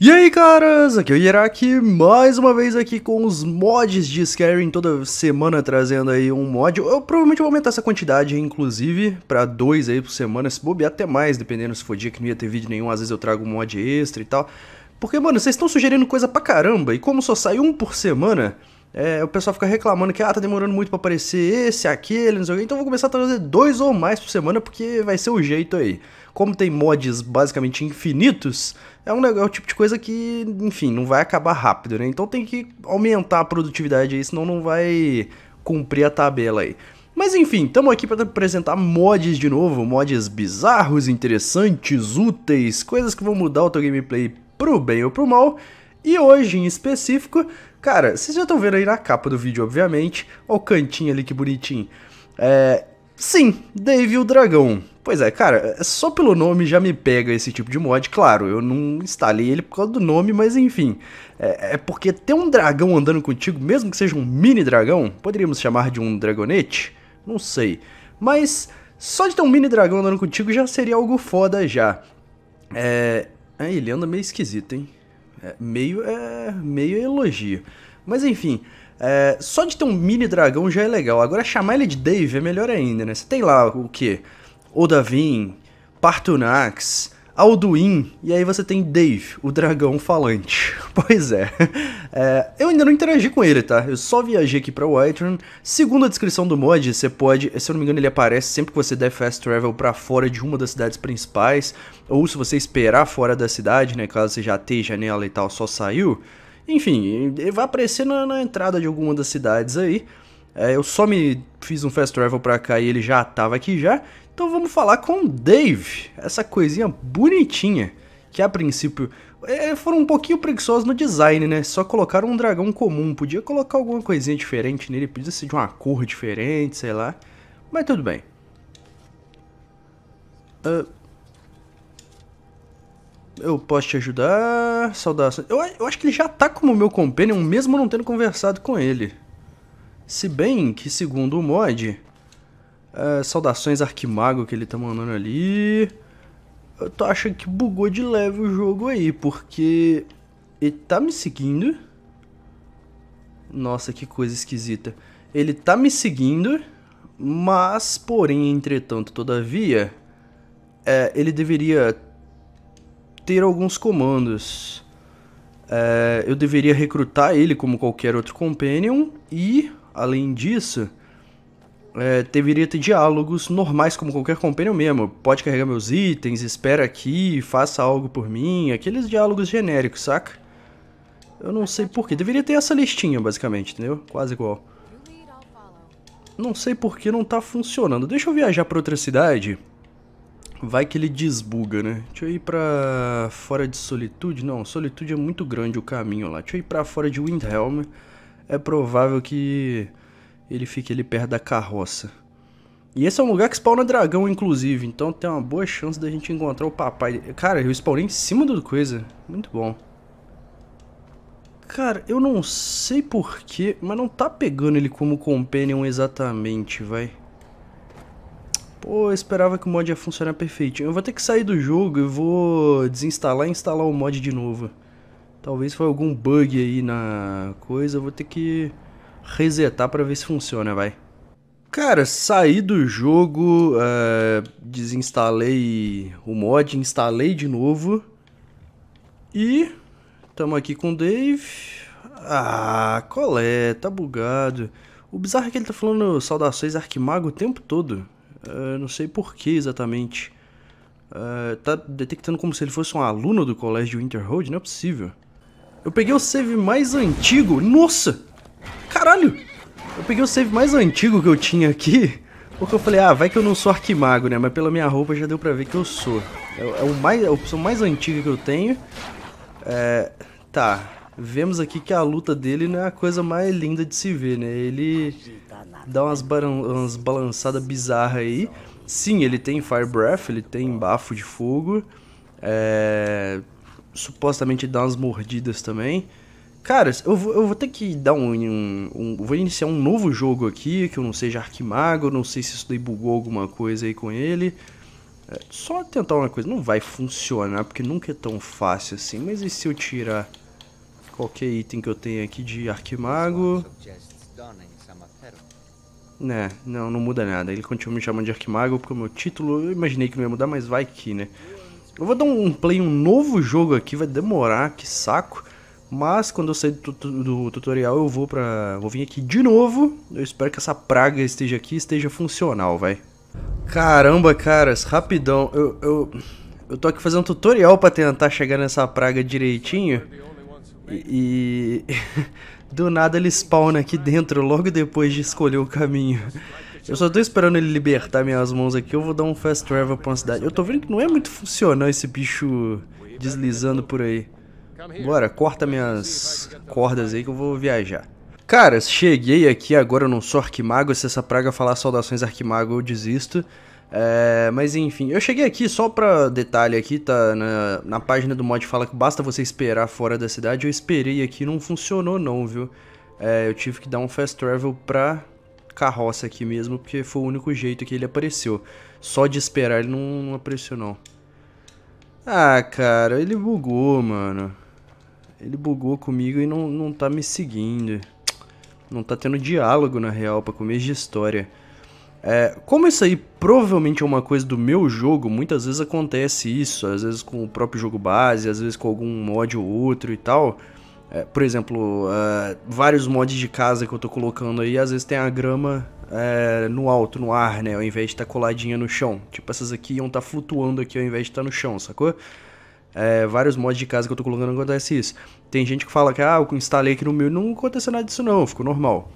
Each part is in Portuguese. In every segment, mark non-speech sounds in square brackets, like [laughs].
E aí caras, aqui é o Hieraki, mais uma vez aqui com os mods de Skyrim, toda semana trazendo aí um mod, eu provavelmente vou aumentar essa quantidade inclusive para dois aí por semana, se bobear até mais, dependendo se for dia que não ia ter vídeo nenhum, às vezes eu trago um mod extra e tal, porque mano, vocês estão sugerindo coisa pra caramba, e como só sai um por semana, é, o pessoal fica reclamando que ah, tá demorando muito pra aparecer esse, aquele, não sei o que. Então vou começar a trazer dois ou mais por semana, porque vai ser o jeito aí como tem mods basicamente infinitos, é um, é um tipo de coisa que, enfim, não vai acabar rápido, né? Então tem que aumentar a produtividade aí, senão não vai cumprir a tabela aí. Mas enfim, estamos aqui para apresentar mods de novo, mods bizarros, interessantes, úteis, coisas que vão mudar o teu gameplay pro bem ou pro mal. E hoje em específico, cara, vocês já estão vendo aí na capa do vídeo, obviamente, ó o cantinho ali que bonitinho. É, Sim, Dave o Dragão. Pois é, cara, é só pelo nome já me pega esse tipo de mod. Claro, eu não instalei ele por causa do nome, mas enfim. É, é porque ter um dragão andando contigo, mesmo que seja um mini dragão, poderíamos chamar de um dragonete? Não sei. Mas só de ter um mini dragão andando contigo já seria algo foda já. É. é ele anda meio esquisito, hein? É, meio é. meio elogio. Mas enfim. É, só de ter um mini dragão já é legal. Agora chamar ele de Dave é melhor ainda, né? Você tem lá o quê? Odavin, Partunax, Alduin, e aí você tem Dave, o dragão falante. [laughs] Pois é. é. eu ainda não interagi com ele, tá? Eu só viajei aqui pra Whiterun. Segundo a descrição do mod, você pode, se eu não me engano, ele aparece sempre que você der fast travel para fora de uma das cidades principais, ou se você esperar fora da cidade, né, caso você já esteja nela e tal, só saiu. Enfim, ele vai aparecer na, na entrada de alguma das cidades aí. É, eu só me fiz um fast travel pra cá e ele já tava aqui já. Então vamos falar com o Dave, essa coisinha bonitinha, que a princípio é, foram um pouquinho preguiçosos no design, né? Só colocaram um dragão comum, podia colocar alguma coisinha diferente nele, podia ser de uma cor diferente, sei lá. Mas tudo bem. Uh, eu posso te ajudar, saudações. Eu, eu acho que ele já tá como meu companion, mesmo não tendo conversado com ele. Se bem que, segundo o mod, é, saudações Arquimago que ele tá mandando ali. Eu tô achando que bugou de leve o jogo aí, porque ele tá me seguindo. Nossa, que coisa esquisita. Ele tá me seguindo, mas, porém, entretanto, todavia, é, ele deveria ter alguns comandos. É, eu deveria recrutar ele como qualquer outro companion e Além disso, é, deveria ter diálogos normais como qualquer companheiro mesmo. Pode carregar meus itens, espera aqui, faça algo por mim. Aqueles diálogos genéricos, saca? Eu não sei porquê. Deveria ter essa listinha, basicamente, entendeu? Quase igual. Não sei por que não tá funcionando. Deixa eu viajar pra outra cidade. Vai que ele desbuga, né? Deixa eu ir pra fora de Solitude. Não, Solitude é muito grande o caminho lá. Deixa eu ir pra fora de Windhelm é provável que ele fique ali perto da carroça. E esse é um lugar que spawna dragão, inclusive, então tem uma boa chance da gente encontrar o papai. Cara, eu spawnei em cima do coisa. Muito bom. Cara, eu não sei porquê, mas não tá pegando ele como companion exatamente, vai. Pô, eu esperava que o mod ia funcionar perfeitinho. Eu vou ter que sair do jogo, e vou desinstalar e instalar o mod de novo. Talvez foi algum bug aí na coisa, vou ter que resetar para ver se funciona, vai. Cara, saí do jogo, uh, desinstalei o mod, instalei de novo. E estamos aqui com o Dave. Ah, colé, tá bugado. O bizarro é que ele tá falando saudações Arquimago o tempo todo. Uh, não sei por que exatamente. Uh, tá detectando como se ele fosse um aluno do colégio Winterhold, não é possível. Eu peguei o save mais antigo. Nossa! Caralho! Eu peguei o save mais antigo que eu tinha aqui. Porque eu falei, ah, vai que eu não sou arquimago, né? Mas pela minha roupa já deu pra ver que eu sou. É, é o mais, é a opção mais antiga que eu tenho. É, tá. Vemos aqui que a luta dele não é a coisa mais linda de se ver, né? Ele dá umas, umas balançadas bizarras aí. Sim, ele tem Fire Breath, ele tem Bafo de Fogo. É, supostamente dar umas mordidas também. cara, eu vou, eu vou ter que dar um, um, um Vou iniciar um novo jogo aqui, que eu não seja Arquimago, não sei se isso daí bugou alguma coisa aí com ele. É, só tentar uma coisa, não vai funcionar, porque nunca é tão fácil assim. Mas e se eu tirar qualquer item que eu tenho aqui de Arquimago? Né, não, não muda nada. Ele continua me chamando de Arquimago porque o meu título eu imaginei que não ia mudar, mas vai que, né? Eu vou dar um play, um novo jogo aqui, vai demorar, que saco. Mas quando eu sair do, do, tutorial eu vou pra... vou vir aqui de novo. Eu espero que essa praga esteja aqui esteja funcional, vai. Caramba, caras, rapidão. Eu, eu, eu tô aqui fazendo um tutorial pra tentar chegar nessa praga direitinho. E... e [laughs] do nada ele spawna aqui dentro logo depois de escolher o caminho. Eu só tô esperando ele libertar minhas mãos aqui, eu vou dar um fast travel pra uma cidade. Eu tô vendo que não é muito funcional esse bicho deslizando por aí. Bora, corta minhas cordas aí que eu vou viajar. Cara, cheguei aqui, agora eu não sou arquimago, se essa praga falar saudações arquimago eu desisto. É, mas enfim, eu cheguei aqui só pra detalhe aqui, tá na, na página do mod fala que basta você esperar fora da cidade, eu esperei aqui não funcionou não, viu? É, eu tive que dar um fast travel pra carroça aqui mesmo, porque foi o único jeito que ele apareceu. Só de esperar ele não, não apareceu, não. Ah, cara, ele bugou, mano. Ele bugou comigo e não, não tá me seguindo. Não tá tendo diálogo, na real, pra comer de história. É, como isso aí provavelmente é uma coisa do meu jogo, muitas vezes acontece isso, às vezes com o próprio jogo base, às vezes com algum mod ou outro e tal. É, por exemplo, uh, vários mods de casa que eu tô colocando aí, às vezes tem a grama uh, no alto, no ar, né? Ao invés de estar tá coladinha no chão. Tipo, essas aqui iam estar tá flutuando aqui ao invés de estar tá no chão, sacou? É, vários mods de casa que eu tô colocando acontece isso. Tem gente que fala que, ah, eu instalei aqui no meu não aconteceu nada disso não, ficou normal.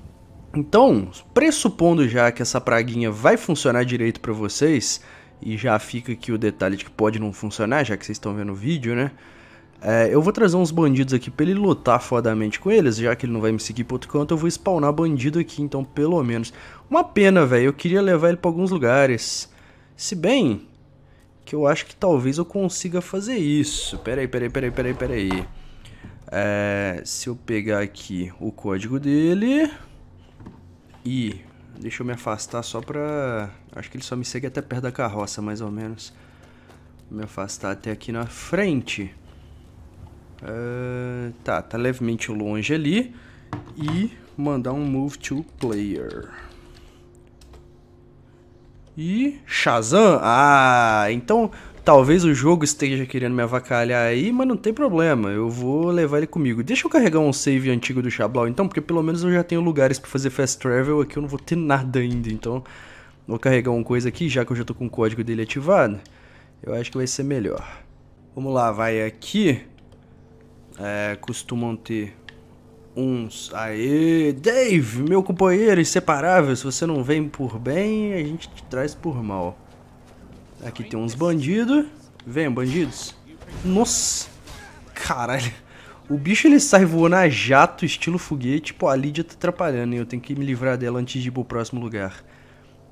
Então, pressupondo já que essa praguinha vai funcionar direito para vocês, e já fica aqui o detalhe de que pode não funcionar, já que vocês estão vendo o vídeo, né? É, eu vou trazer uns bandidos aqui pra ele lutar fodamente com eles, já que ele não vai me seguir pro outro canto, eu vou spawnar bandido aqui, então pelo menos. Uma pena, velho, eu queria levar ele pra alguns lugares. Se bem que eu acho que talvez eu consiga fazer isso. Peraí, peraí, peraí, peraí, peraí. É, se eu pegar aqui o código dele e... Deixa eu me afastar só pra... Acho que ele só me segue até perto da carroça, mais ou menos. Vou me afastar até aqui na frente. Uh, tá, tá levemente longe ali. E mandar um move to player. E Shazam! Ah, então talvez o jogo esteja querendo me avacalhar aí, mas não tem problema, eu vou levar ele comigo. Deixa eu carregar um save antigo do Xablau então, porque pelo menos eu já tenho lugares para fazer fast travel, aqui eu não vou ter nada ainda, então vou carregar uma coisa aqui, já que eu já tô com o código dele ativado, eu acho que vai ser melhor. Vamos lá, vai aqui, é, costumam ter uns. Aê, Dave, meu companheiro inseparável, se você não vem por bem, a gente te traz por mal. Aqui tem uns bandidos. Vem, bandidos. Nossa, caralho. O bicho ele sai voando a jato, estilo foguete. Pô, a Lídia tá atrapalhando, e Eu tenho que me livrar dela antes de ir pro próximo lugar.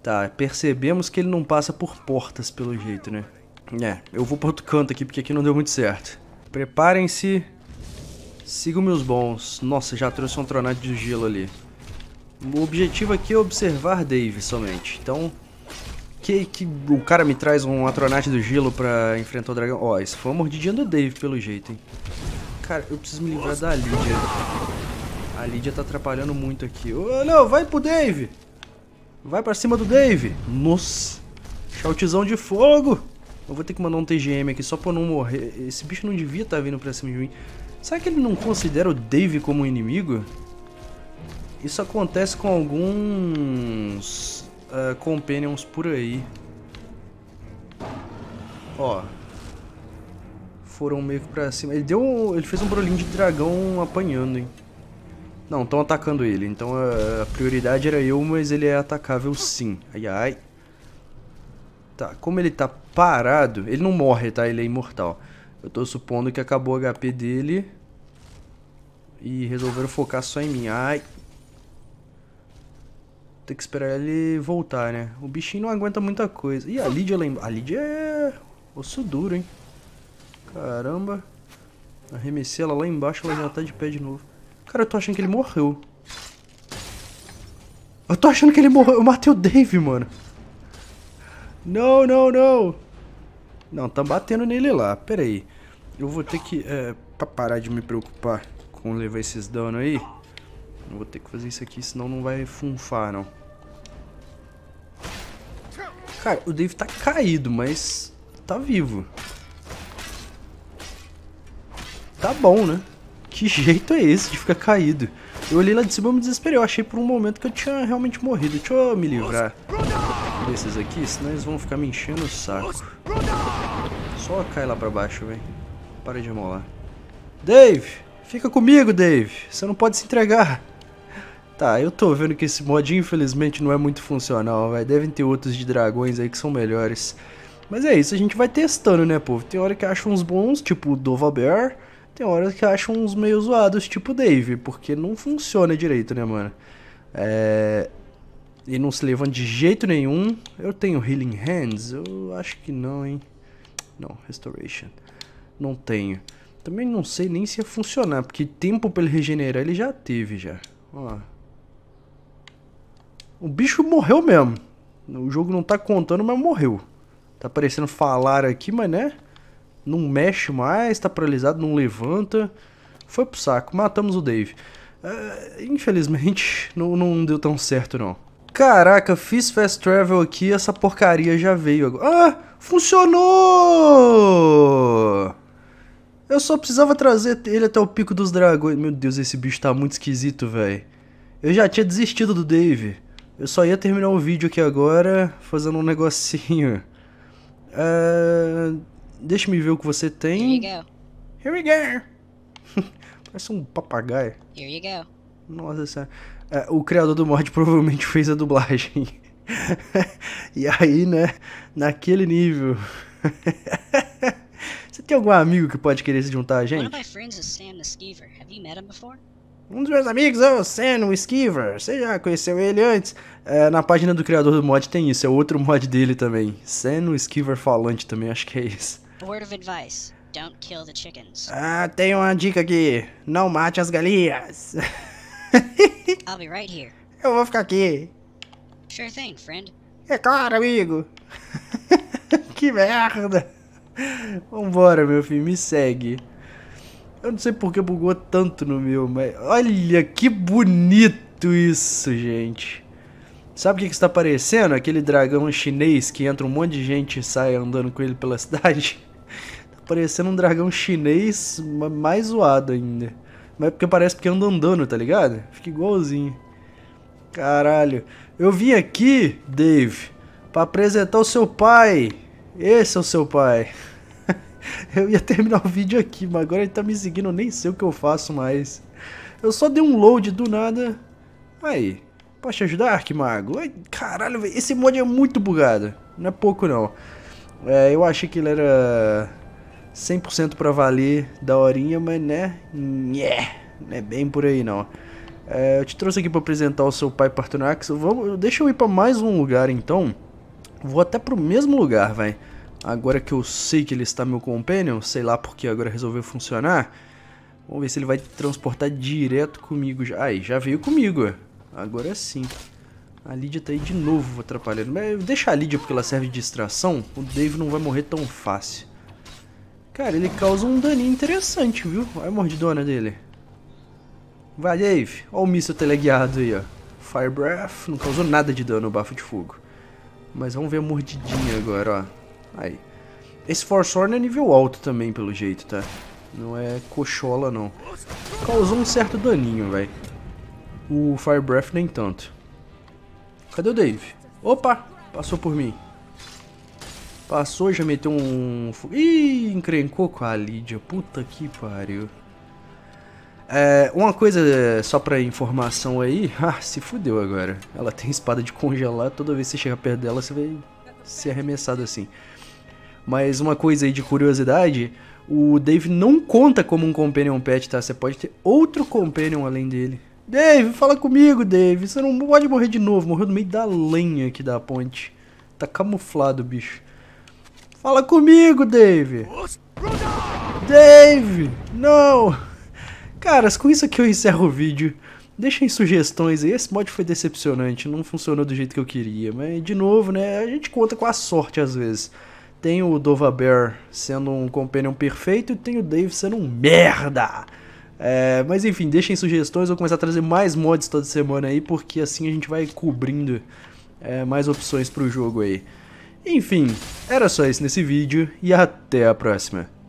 Tá, percebemos que ele não passa por portas, pelo jeito, né? É, eu vou pro outro canto aqui, porque aqui não deu muito certo. Preparem-se, Sigo meus bons. Nossa, já trouxe um tronado de gelo ali. O objetivo aqui é observar Dave somente. Então, que, que o cara me traz um atronate do gelo pra enfrentar o dragão? Ó, oh, isso foi uma mordidinha do Dave, pelo jeito, hein. Cara, eu preciso me livrar da Lídia. A Lídia tá atrapalhando muito aqui. Ô, oh, não, vai pro Dave! Vai pra cima do Dave! Nossa! Shoutzão de fogo! Eu vou ter que mandar um TGM aqui só pra não morrer. Esse bicho não devia estar tá vindo pra cima de mim. Será que ele não considera o Dave como um inimigo? Isso acontece com alguns uh, companions por aí. Ó. Foram meio que pra cima. Ele deu. ele fez um brolinho de dragão apanhando, hein? Não, estão atacando ele. Então a, eh, a prioridade era eu, mas ele é atacável sim. Ai ai. Tá, como ele tá parado, ele não morre, tá? Ele é imortal. Eu tô supondo que acabou o HP dele. E resolveram focar só em mim. Ai. Tem que esperar ele voltar, né? O bichinho não aguenta muita coisa. Ih, a Lidia lá embaixo. A Lidia é... Osso duro, hein? Caramba. Arremessei ela lá embaixo, ela já tá de pé de novo. Cara, eu tô achando que ele morreu. Eu tô achando que ele morreu. Eu matei o Dave, mano. Não, não, não. Não, tá batendo nele lá. Pera aí. Eu vou ter que... É, pra parar de me preocupar com levar esses danos aí... Eu vou ter que fazer isso aqui, senão não vai funfar, não. Cara, o Dave tá caído, mas tá vivo. Tá bom, né? Que [laughs] jeito é esse de ficar caído? Eu olhei lá de cima e me desesperei. Eu achei por um momento que eu tinha realmente morrido. Deixa eu me livrar desses aqui, senão eles vão ficar me enchendo o saco só cai lá pra baixo, velho. Para de molar Dave! Fica comigo, Dave! Você não pode se entregar! Tá, eu tô vendo que esse mod infelizmente não é muito funcional, velho. Devem ter outros de dragões aí que são melhores. Mas é isso, a gente vai testando, né, povo? Tem hora que acha uns bons, tipo o Dova Bear. Tem hora que acha uns meio zoados, tipo o Dave. Porque não funciona direito, né, mano? É e não se levanta de jeito nenhum. Eu tenho Healing Hands? Eu acho que não, hein? Não, restoration. Não tenho. Também não sei nem se ia funcionar, porque tempo pra ele regenerar ele já teve já. Ó. O bicho morreu mesmo. O jogo não tá contando, mas morreu. Tá parecendo falar aqui, mas né? Não mexe mais, tá paralisado, não levanta. Foi pro saco, matamos o Dave. Uh, infelizmente, [laughs] não, não deu tão certo não. Caraca, fiz fast travel aqui essa porcaria já veio agora. Ah, funcionou! Eu só precisava trazer ele até o Pico dos Dragões. Meu Deus, esse bicho tá muito esquisito, velho. Eu já tinha desistido do Dave. Eu só ia terminar o vídeo aqui agora fazendo um [laughs] negocinho. Uh, é, deixa me ver o que você tem. Here you go. Here we go. [laughs] Parece um papagaio. Here you go. Nossa senhora. É, o criador do mod [laughs] provavelmente fez a dublagem. [laughs] e aí, né, naquele nível. [laughs] Você tem algum amigo que pode querer se juntar a gente? Um dos meus amigos é o Sam o Esquiver. Você já conheceu ele antes? É, na página do criador do mod tem isso, é outro mod dele também. Sam o Esquiver falante também, acho que é isso. Word of advice. Don't kill the chickens. Ah, tem uma dica aqui. Não mate as galinhas. [laughs] I'll be right here. Eu vou ficar aqui. Sure thing, friend. É claro, amigo. [laughs] que merda. Vambora, meu filho, me segue. Eu não sei porque bugou tanto no meu, mas... Olha que bonito isso, gente. Sabe o que está parecendo? Aquele dragão chinês que entra um monte de gente e sai andando com ele pela [laughs] cidade. Tá parecendo um dragão chinês mais zoado ainda. Mas é porque parece que anda andando, tá ligado? Fica igualzinho. Caralho. Eu vim aqui, Dave, pra apresentar o seu pai. Esse é o seu pai. [laughs] eu ia terminar o vídeo aqui, mas agora ele tá me seguindo, eu nem sei o que eu faço mais. Eu só dei um load do nada. Aí. Posso te ajudar, Arquimago? Ai, caralho, esse mod é muito bugado. Não é pouco, não. É, eu achei que ele era 100% para valer da horinha, mas né, Nhé, não é bem por aí não. É, eu te trouxe aqui para apresentar o seu pai Partonax. Vamos, deixa eu ir para mais um lugar então. Vou até pro mesmo lugar, vai. Agora que eu sei que ele está meu companion, sei lá porque agora resolveu funcionar. Vamos ver se ele vai transportar direto comigo. Aí, já veio comigo. Agora sim. A Lídia tá aí de novo atrapalhando. Mas deixa a Lídia porque ela serve de distração. O Dave não vai morrer tão fácil. Cara, ele causa um daninho interessante, viu? Olha a mordidona dele. Vai, Dave. Olha o míssil teleguiado aí, ó. Fire Breath. Não causou nada de dano o bafo de fogo. Mas vamos ver a mordidinha agora, ó. Aí. Esse Force Horn é nível alto também, pelo jeito, tá? Não é cochola, não. Causou um certo daninho, velho. O Fire Breath nem tanto. Cadê o Dave? Opa! Passou por mim. Passou, já meteu um... Ih, encrencou com a Lídia. Puta que pariu. É, uma coisa é, só pra informação aí. [laughs] Ah, se fudeu agora. Ela tem espada de congelar. Toda vez que você chega perto dela, você vai ser arremessado assim. Mas uma coisa aí de curiosidade. O Dave não conta como um Companion Pet, tá? Você pode ter outro Companion além dele. Dave, fala comigo, Dave. Você não pode morrer de novo. Morreu no meio da lenha aqui da ponte. Tá camuflado, bicho. Fala comigo, Dave! Dave! Não! Caras, com isso aqui eu encerro o vídeo. Deixem sugestões aí. Esse mod foi decepcionante, não funcionou do jeito que eu queria. Mas, de novo, né, a gente conta com a sorte às vezes. Tem o Dova Bear sendo um companion perfeito e tem o Dave sendo um merda! É, mas enfim, deixem sugestões, eu vou começar a trazer mais mods toda semana aí, porque assim a gente vai cobrindo é, mais opções pro jogo aí. Enfim, era só isso nesse vídeo e até a próxima.